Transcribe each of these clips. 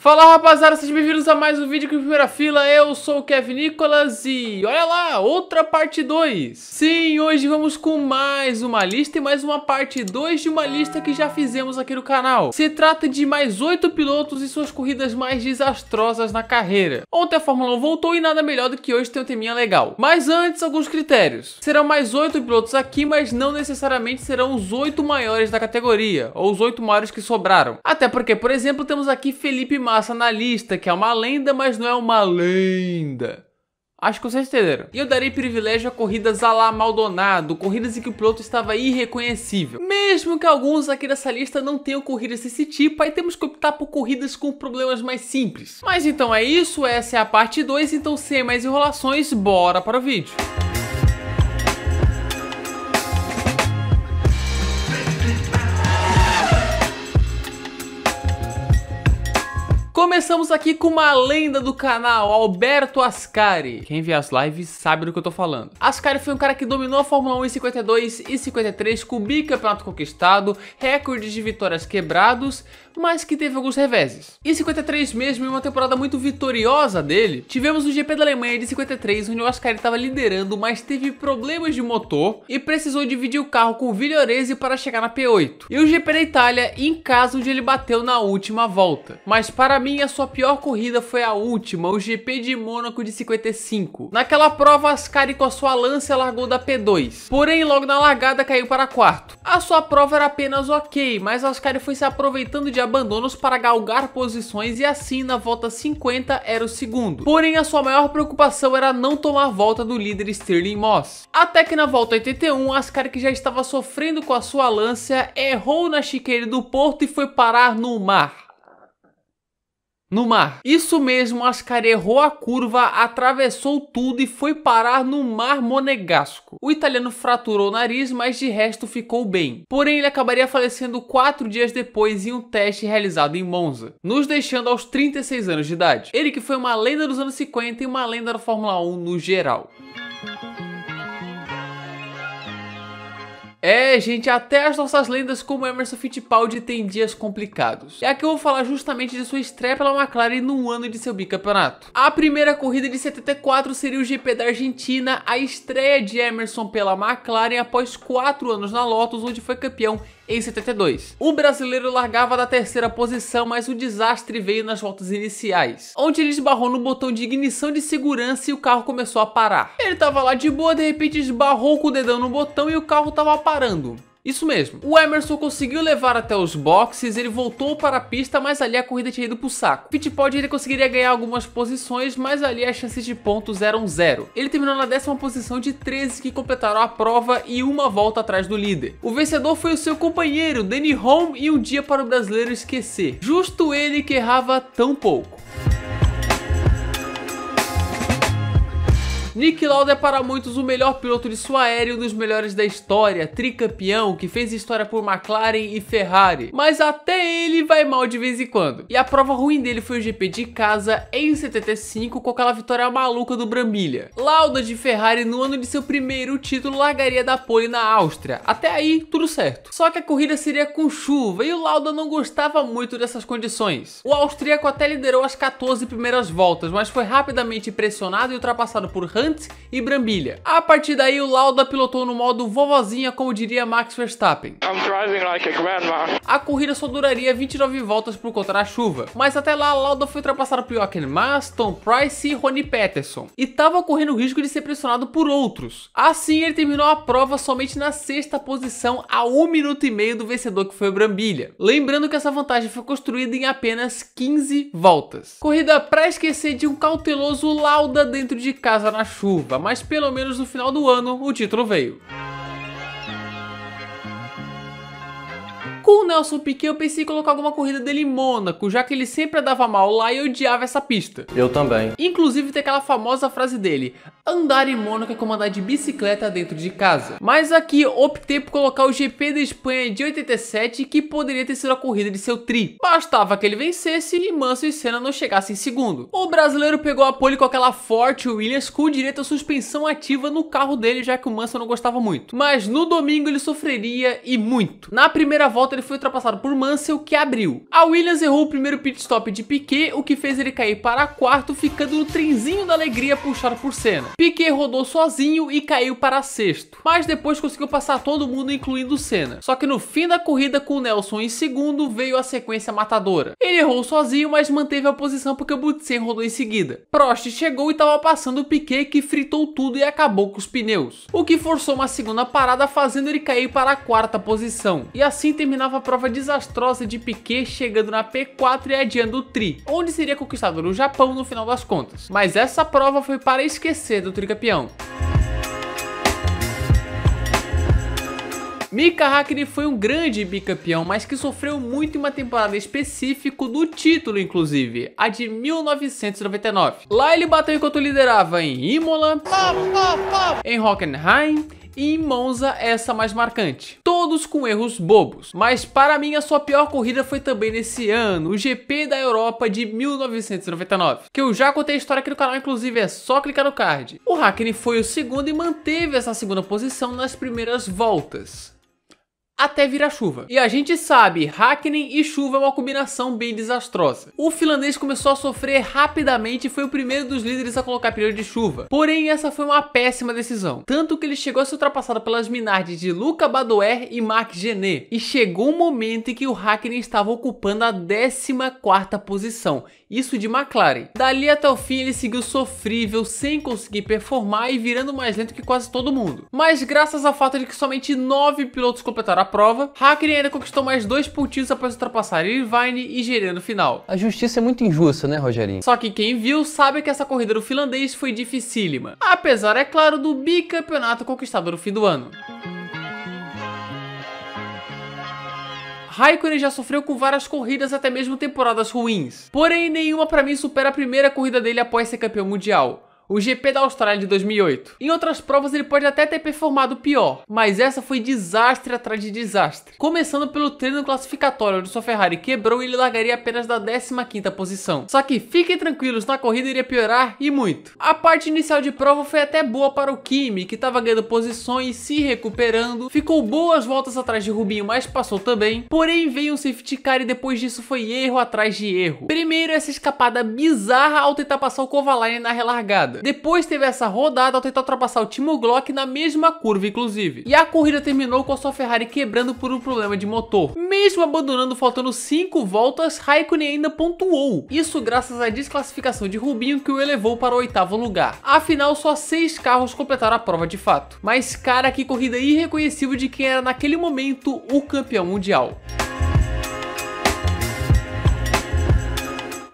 Fala rapaziada, sejam bem-vindos a mais um vídeo aqui em primeira fila, eu sou o Kevin Nicolas e olha lá, outra parte 2. Sim, hoje vamos com mais uma lista e mais uma parte 2 de uma lista que já fizemos aqui no canal. Se trata de mais 8 pilotos e suas corridas mais desastrosas na carreira. Ontem a Fórmula 1 voltou e nada melhor do que hoje ter um teminha legal. Mas antes, alguns critérios. Serão mais 8 pilotos aqui, mas não necessariamente serão os 8 maiores da categoria, ou os 8 maiores que sobraram. Até porque, por exemplo, temos aqui Felipe Massa na lista, que é uma lenda, mas não é uma lenda. Acho que vocês entenderam. E eu darei privilégio a corridas a lá Maldonado, corridas em que o piloto estava irreconhecível. Mesmo que alguns aqui dessa lista não tenham corridas desse tipo, aí temos que optar por corridas com problemas mais simples. Mas então é isso, essa é a parte 2, então sem mais enrolações, bora para o vídeo. Começamos aqui com uma lenda do canal, Alberto Ascari. Quem vê as lives sabe do que eu tô falando. Ascari foi um cara que dominou a Fórmula 1 em 52 e 53 com bicampeonato conquistado, recordes de vitórias quebrados, mas que teve alguns reveses. Em 53 mesmo, em uma temporada muito vitoriosa dele, tivemos o GP da Alemanha de 53, onde o Ascari estava liderando, mas teve problemas de motor e precisou dividir o carro com o Vigliorese para chegar na P8. E o GP da Itália, em casa, onde ele bateu na última volta. Mas para mim, a sua pior corrida foi a última, o GP de Mônaco de 55. Naquela prova, Ascari com a sua lança largou da P2, porém logo na largada caiu para quarto. A sua prova era apenas ok, mas Ascari foi se aproveitando de abandonos para galgar posições e assim na volta 50 era o segundo. Porém, a sua maior preocupação era não tomar volta do líder Sterling Moss. Até que na volta 81, Ascari que já estava sofrendo com a sua lança, errou na chiqueira do porto e foi parar no mar no mar. Isso mesmo, Ascar errou a curva, atravessou tudo e foi parar no mar monegasco. O italiano fraturou o nariz, mas de resto ficou bem. Porém, ele acabaria falecendo quatro dias depois em um teste realizado em Monza, nos deixando aos 36 anos de idade. Ele que foi uma lenda dos anos 50 e uma lenda da Fórmula 1 no geral. É, gente, até as nossas lendas como Emerson Fittipaldi têm dias complicados. É que eu vou falar justamente de sua estreia pela McLaren no ano de seu bicampeonato. A primeira corrida de 74 seria o GP da Argentina, a estreia de Emerson pela McLaren após 4 anos na Lotus, onde foi campeão em 72. O brasileiro largava da terceira posição, mas o desastre veio nas voltas iniciais, onde ele esbarrou no botão de ignição de segurança e o carro começou a parar. Ele tava lá de boa, de repente esbarrou com o dedão no botão e o carro tava parando. Isso mesmo. O Emerson conseguiu levar até os boxes, ele voltou para a pista, mas ali a corrida tinha ido pro saco. Fittipaldi ele conseguiria ganhar algumas posições, mas ali as chances de pontos eram zero. Ele terminou na décima posição de 13 que completaram a prova e uma volta atrás do líder. O vencedor foi o seu companheiro, Danny Holm, e um dia para o brasileiro esquecer. Justo ele que errava tão pouco. Nick Lauda é para muitos o melhor piloto de sua era e um dos melhores da história, tricampeão que fez história por McLaren e Ferrari, mas até ele vai mal de vez em quando. E a prova ruim dele foi o GP de casa em 75 com aquela vitória maluca do Brambilla. Lauda de Ferrari no ano de seu primeiro título largaria da pole na Áustria, até aí tudo certo. Só que a corrida seria com chuva e o Lauda não gostava muito dessas condições. O austríaco até liderou as 14 primeiras voltas, mas foi rapidamente pressionado e ultrapassado por Hans Hunt e brambilha. A partir daí, o Lauda pilotou no modo vovozinha, como diria Max Verstappen. Like a, a corrida só duraria 29 voltas por conta da chuva, mas até lá Lauda foi ultrapassado por Jochen Maas, Tom Price e Ronnie Peterson, e estava correndo o risco de ser pressionado por outros. Assim, ele terminou a prova somente na sexta posição, a 1 minuto e meio do vencedor que foi Brambilla. Brambilha. Lembrando que essa vantagem foi construída em apenas 15 voltas. Corrida para esquecer de um cauteloso Lauda dentro de casa na chuva, mas pelo menos no final do ano o título veio. Com o Nelson Piquet, eu pensei em colocar alguma corrida dele em Mônaco, já que ele sempre andava mal lá e odiava essa pista. Eu também. Inclusive tem aquela famosa frase dele, andar em Mônaco é como andar de bicicleta dentro de casa. Mas aqui optei por colocar o GP da Espanha de 87, que poderia ter sido a corrida de seu tri. Bastava que ele vencesse e Manso e Senna não chegassem em segundo. O brasileiro pegou a pole com aquela forte Williams com direito à suspensão ativa no carro dele, já que o Manso não gostava muito. Mas no domingo ele sofreria e muito. Na primeira volta ele foi ultrapassado por Mansell, que abriu. A Williams errou o primeiro pit stop de Piquet, o que fez ele cair para quarto, ficando no trenzinho da alegria puxado por Senna. Piquet rodou sozinho e caiu para sexto, mas depois conseguiu passar todo mundo, incluindo Senna. Só que no fim da corrida, com Nelson em segundo, veio a sequência matadora. Ele errou sozinho, mas manteve a posição porque o Butsen rodou em seguida. Prost chegou e estava passando o Piquet, que fritou tudo e acabou com os pneus, o que forçou uma segunda parada, fazendo ele cair para a quarta posição, e assim terminar a prova desastrosa de Piquet chegando na P4 e adiando o Tri, onde seria conquistado no Japão no final das contas. Mas essa prova foi para esquecer do tricampeão. Mika Hakkinen foi um grande bicampeão, mas que sofreu muito em uma temporada específica do título, inclusive, a de 1999. Lá ele bateu enquanto liderava em Imola, em Hockenheim e em Monza essa mais marcante. Todos com erros bobos, mas para mim a sua pior corrida foi também nesse ano, o GP da Europa de 1999, que eu já contei a história aqui no canal, inclusive é só clicar no card. O Hackney foi o segundo e manteve essa segunda posição nas primeiras voltas até virar chuva. E a gente sabe, Hakkinen e chuva é uma combinação bem desastrosa. O finlandês começou a sofrer rapidamente e foi o primeiro dos líderes a colocar pneu de chuva. Porém, essa foi uma péssima decisão, tanto que ele chegou a ser ultrapassado pelas Minardi de Luca Badoer e Marc Gené. E chegou o um momento em que o Hakkinen estava ocupando a 14ª posição, isso de McLaren. Dali até o fim ele seguiu sofrível, sem conseguir performar e virando mais lento que quase todo mundo. Mas graças ao fato de que somente 9 pilotos completaram a prova, Hakkinen ainda conquistou mais dois pontinhos após ultrapassar Irvine e Gerê no final. A justiça é muito injusta, né Rogerinho? Só que quem viu sabe que essa corrida do finlandês foi dificílima, apesar é claro do bicampeonato conquistado no fim do ano. Raikkonen já sofreu com várias corridas, até mesmo temporadas ruins. Porém, nenhuma para mim supera a primeira corrida dele após ser campeão mundial o GP da Austrália de 2008. Em outras provas ele pode até ter performado pior, mas essa foi desastre atrás de desastre. Começando pelo treino classificatório, onde sua Ferrari quebrou e ele largaria apenas da 15ª posição. Só que fiquem tranquilos, na corrida iria piorar e muito. A parte inicial de prova foi até boa para o Kimi, que estava ganhando posições, se recuperando, ficou boas voltas atrás de Rubinho, mas passou também. Porém veio um safety car e depois disso foi erro atrás de erro. Primeiro essa escapada bizarra ao tentar passar o Kovalainen na relargada. Depois teve essa rodada ao tentar ultrapassar o Timo Glock na mesma curva, inclusive. E a corrida terminou com a sua Ferrari quebrando por um problema de motor. Mesmo abandonando faltando 5 voltas, Raikkonen ainda pontuou. Isso graças à desclassificação de Rubinho que o elevou para o oitavo lugar. Afinal, só 6 carros completaram a prova de fato. Mas cara, que corrida irreconhecível de quem era naquele momento o campeão mundial.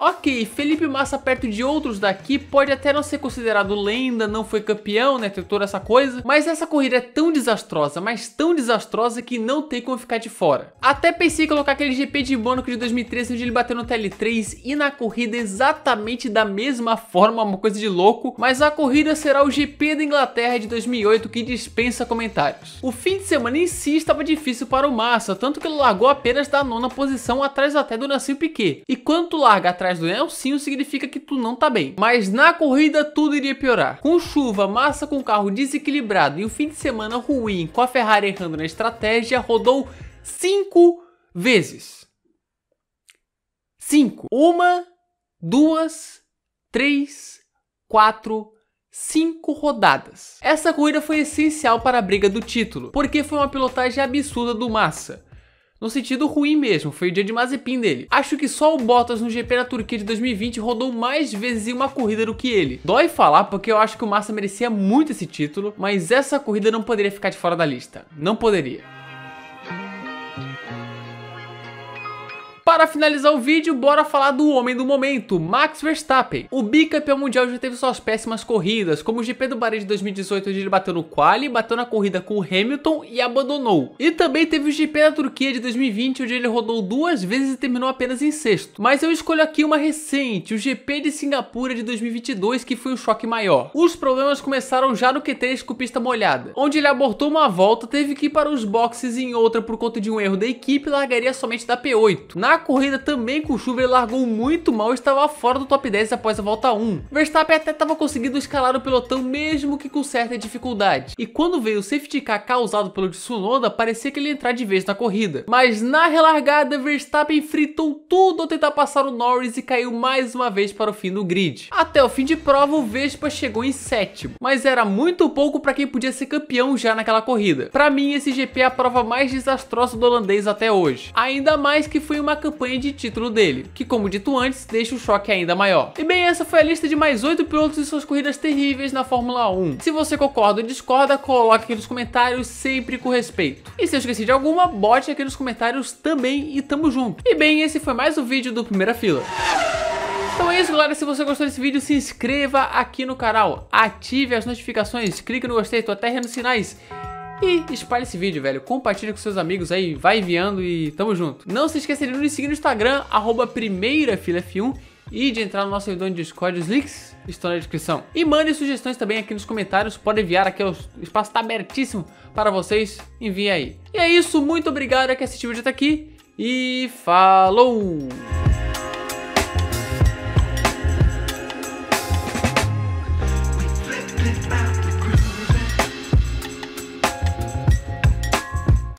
Ok, Felipe Massa perto de outros daqui pode até não ser considerado lenda, não foi campeão, né, tem toda essa coisa, mas essa corrida é tão desastrosa, mas tão desastrosa que não tem como ficar de fora. Até pensei em colocar aquele GP de Mônaco de 2013 onde ele bateu no TL3 e na corrida exatamente da mesma forma, uma coisa de louco, mas a corrida será o GP da Inglaterra de 2008 que dispensa comentários. O fim de semana em si estava difícil para o Massa, tanto que ele largou apenas da nona posição atrás até do Nassim Piquet. E quanto larga atrás sinais do Nelsinho é significa que tu não tá bem. Mas na corrida tudo iria piorar. Com chuva, massa com carro desequilibrado e o fim de semana ruim com a Ferrari errando na estratégia, rodou 5 vezes. 5. Uma, duas, três, quatro, cinco rodadas. Essa corrida foi essencial para a briga do título, porque foi uma pilotagem absurda do Massa no sentido ruim mesmo, foi o dia de Mazepin dele. Acho que só o Bottas no GP da Turquia de 2020 rodou mais vezes em uma corrida do que ele. Dói falar porque eu acho que o Massa merecia muito esse título, mas essa corrida não poderia ficar de fora da lista. Não poderia. Para finalizar o vídeo, bora falar do homem do momento, Max Verstappen. O bicampeão mundial já teve suas péssimas corridas, como o GP do Bahrein de 2018, onde ele bateu no quali, bateu na corrida com o Hamilton e abandonou. E também teve o GP da Turquia de 2020, onde ele rodou duas vezes e terminou apenas em sexto. Mas eu escolho aqui uma recente, o GP de Singapura de 2022, que foi o um choque maior. Os problemas começaram já no Q3 com pista molhada, onde ele abortou uma volta, teve que ir para os boxes em outra por conta de um erro da equipe e largaria somente da P8. Na a corrida também com chuva ele largou muito mal e estava fora do top 10 após a volta 1. Verstappen até estava conseguindo escalar o pelotão mesmo que com certa dificuldade. E quando veio o safety car causado pelo Tsunoda, parecia que ele ia entrar de vez na corrida. Mas na relargada, Verstappen fritou tudo ao tentar passar o Norris e caiu mais uma vez para o fim do grid. Até o fim de prova, o Vespa chegou em sétimo, mas era muito pouco para quem podia ser campeão já naquela corrida. Para mim, esse GP é a prova mais desastrosa do holandês até hoje. Ainda mais que foi uma campanha de título dele, que como dito antes, deixa o choque ainda maior. E bem, essa foi a lista de mais 8 pilotos e suas corridas terríveis na Fórmula 1. Se você concorda ou discorda, coloque aqui nos comentários sempre com respeito. E se eu esqueci de alguma, bote aqui nos comentários também e tamo junto. E bem, esse foi mais um vídeo do Primeira Fila. Então é isso, galera. Se você gostou desse vídeo, se inscreva aqui no canal, ative as notificações, clique no gostei, tô até nos sinais e espalhe esse vídeo, velho. Compartilhe com seus amigos aí, vai enviando e tamo junto. Não se esqueça de nos seguir no Instagram, arroba primeirafilaf1 e de entrar no nosso servidor de Discord. Os links estão na descrição. E mande sugestões também aqui nos comentários. Pode enviar aqui, é o espaço tá abertíssimo para vocês. enviem aí. E é isso, muito obrigado a quem assistiu o vídeo até aqui. E falou!